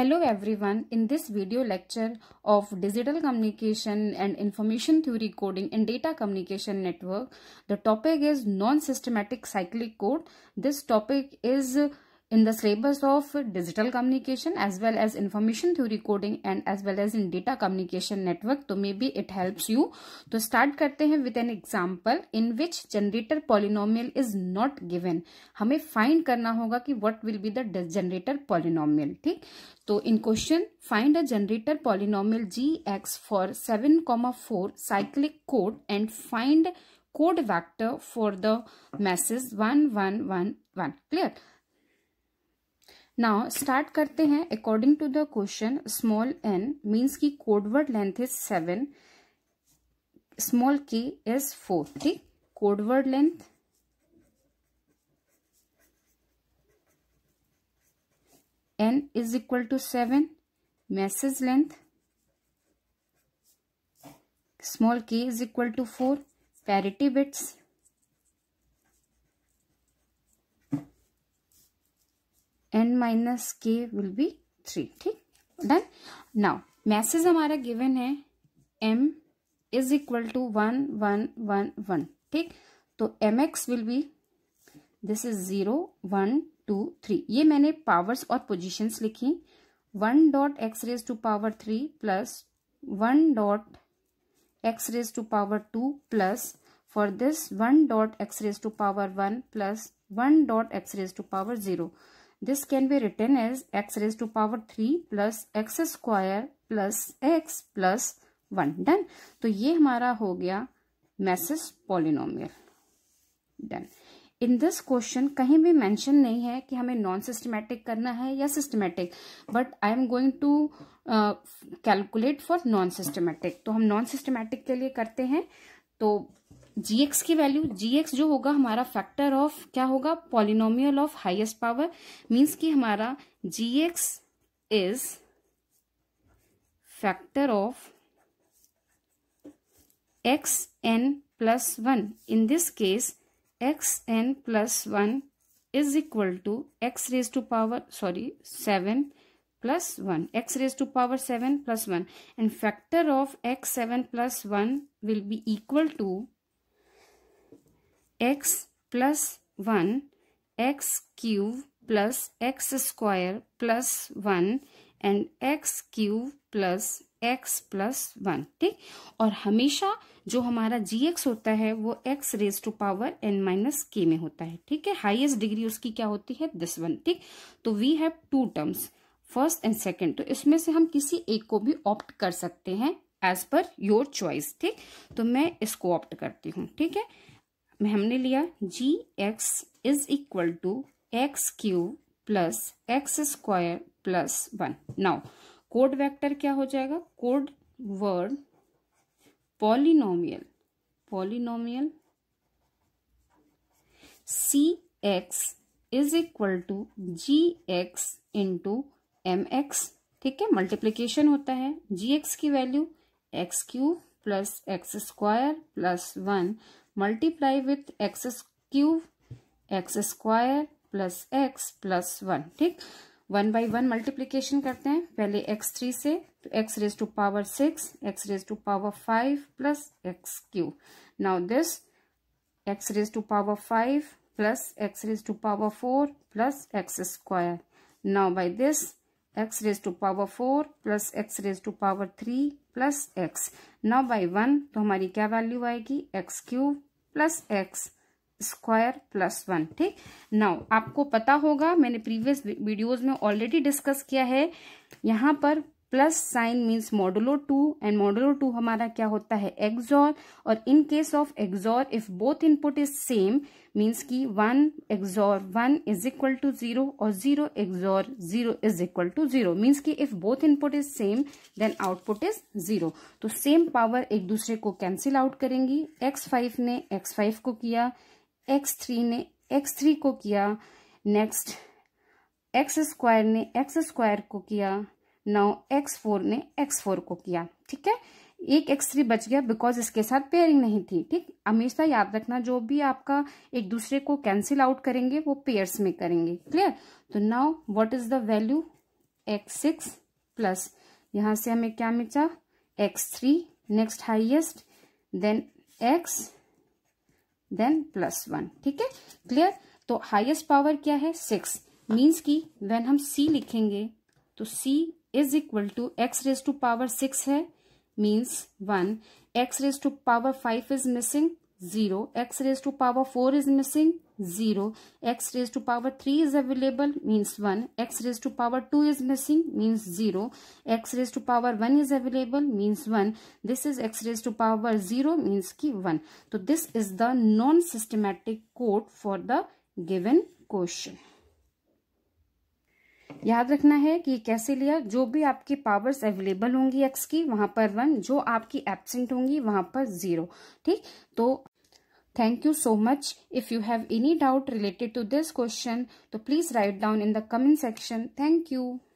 Hello everyone, in this video lecture of Digital Communication and Information Theory Coding in Data Communication Network, the topic is Non-Systematic Cyclic Code. This topic is in the syllabus of digital communication as well as information theory coding and as well as in data communication network तो may be it helps you तो start करते हैं with an example in which generator polynomial is not given हमें find करना होगा कि what will be the generator polynomial ठीक तो in question find a generator polynomial G X for seven comma four cyclic code and find code vector for the masses 1 1 1 1 clear now start करते हैं according to the question small N means की codeword length is seven small K is four ठीक codeword length N is equal to seven message length small K is equal to four parity bits N minus K will be three ठीक done now message हमारा given है M is equal to one one one one ठीक तो M X will be this is zero one two three ये मैंने powers और positions लिखी one dot x raise to power three plus one dot x raise to power two plus for this one dot x raise to power one plus one dot x raise to power zero This can be written as x raised to power 3 plus x square plus x plus 1. Done. तो ये हमारा हो गया message polynomial done in this question कहीं भी mention नहीं है कि हमें नॉन सिस्टमैटिक करना है या systematic but I am going to calculate for non systematic तो हम नॉन सिस्टमैटिक के लिए करते हैं तो जी एक्स की वैल्यू जी एक्स जो होगा हमारा फैक्टर ऑफ क्या होगा polynomial of highest power means कि हमारा g x is factor of x n plus one in this case x n plus one is equal to x raise to power sorry seven plus one x raise to power seven plus one and factor of x seven plus one will be equal to x plus one x cube plus x square plus one and x cube plus x plus one ठीक और हमेशा जो हमारा g x होता है वो x raise to power n minus के में होता है ठीक है हाईएस्ट डिग्री उसकी क्या होती है दिस वन ठीक तो we have two terms first and second तो इसमें से हम किसी एक को भी ऑप्ट कर सकते हैं एज पर योर चॉइस ठीक तो मैं इसको ऑप्ट करती हूँ ठीक है हमने लिया g x is equal to x cube plus x square plus one now code vector क्या हो जाएगा code word polynomial polynomial c x is equal to g x into m x ठीक है मल्टीप्लीकेशन होता है जी एक्स की value x cube plus x square plus one multiply with x cube x square plus x plus one ठीक one by one multiplication करते हैं पहले x three से तो x raise to power six x raise to power five plus x cube now this x raise to power five plus x raise to power four plus x square now by this x raised to power 4 plus x raise to power 3 plus x now by one तो हमारी क्या वैल्यू आएगी x cube plus x square plus one ठीक now आपको पता होगा मैंने प्रीवियस वीडियोस में ऑलरेडी डिस्कस किया है यहाँ पर plus sign means modulo two and modulo two हमारा क्या होता है एक्जॉर और in case of XOR if both input is same means की one XOR one is equal to zero और zero XOR zero is equal to zero means की if both input is same then output is zero तो same power एक दूसरे को cancel out करेंगी x five ने x five को किया एक्स थ्री ने एक्स थ्री को किया नेक्स्ट एक्स स्क्वायर ने एक्स स्क्वायर को किया नौ एक्स फोर ने एक्स फोर को किया ठीक है एक एक्स थ्री बच गया बिकॉज इसके साथ पेयरिंग नहीं थी ठीक हमेशा याद रखना जो भी आपका एक दूसरे को कैंसिल आउट करेंगे वो पेयर्स में करेंगे क्लियर तो now what is the value x six plus यहां से हमें क्या मिचा x three next highest then x then plus one ठीक है क्लियर तो हाइएस्ट पावर क्या है सिक्स मीन्स की वेन हम सी लिखेंगे तो c is equal to x raise to power six है means one x raise to power five is missing zero x raise to power four is missing zero x raise to power three is available means one x raise to power two is missing means zero x raise to power one is available means one this is x raise to power zero means की one तो this is the non systematic code for the given question याद रखना है कि कैसे लिया जो भी आपकी पावर्स अवेलेबल होंगी एक्स की वहां पर वन जो आपकी एबसेंट होंगी वहां पर जीरो ठीक तो thank you so much if you have any doubt related to this question तो please write down in the comment section thank you